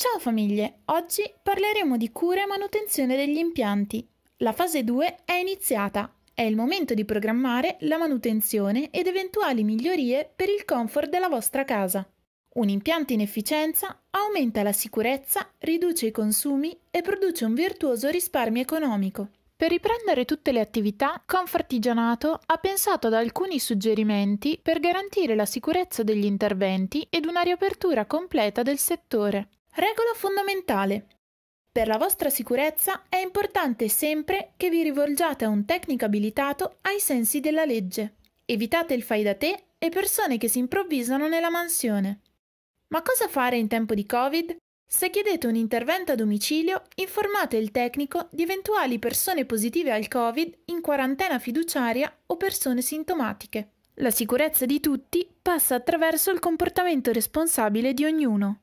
Ciao famiglie, oggi parleremo di cura e manutenzione degli impianti. La fase 2 è iniziata. È il momento di programmare la manutenzione ed eventuali migliorie per il comfort della vostra casa. Un impianto in efficienza aumenta la sicurezza, riduce i consumi e produce un virtuoso risparmio economico. Per riprendere tutte le attività, Confartigianato ha pensato ad alcuni suggerimenti per garantire la sicurezza degli interventi ed una riapertura completa del settore. Regola fondamentale. Per la vostra sicurezza è importante sempre che vi rivolgiate a un tecnico abilitato ai sensi della legge. Evitate il fai da te e persone che si improvvisano nella mansione. Ma cosa fare in tempo di Covid? Se chiedete un intervento a domicilio, informate il tecnico di eventuali persone positive al Covid in quarantena fiduciaria o persone sintomatiche. La sicurezza di tutti passa attraverso il comportamento responsabile di ognuno.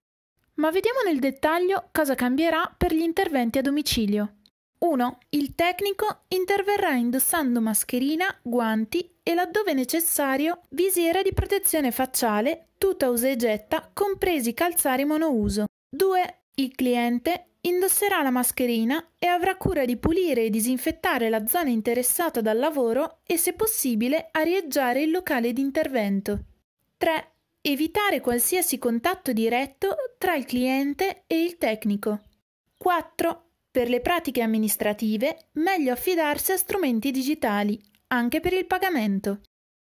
Ma vediamo nel dettaglio cosa cambierà per gli interventi a domicilio. 1. Il tecnico interverrà indossando mascherina, guanti e laddove necessario visiera di protezione facciale, tuta usa e getta, compresi calzari monouso. 2. Il cliente indosserà la mascherina e avrà cura di pulire e disinfettare la zona interessata dal lavoro e se possibile arieggiare il locale di intervento. 3. Evitare qualsiasi contatto diretto tra il cliente e il tecnico. 4. Per le pratiche amministrative, meglio affidarsi a strumenti digitali, anche per il pagamento.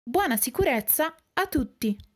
Buona sicurezza a tutti!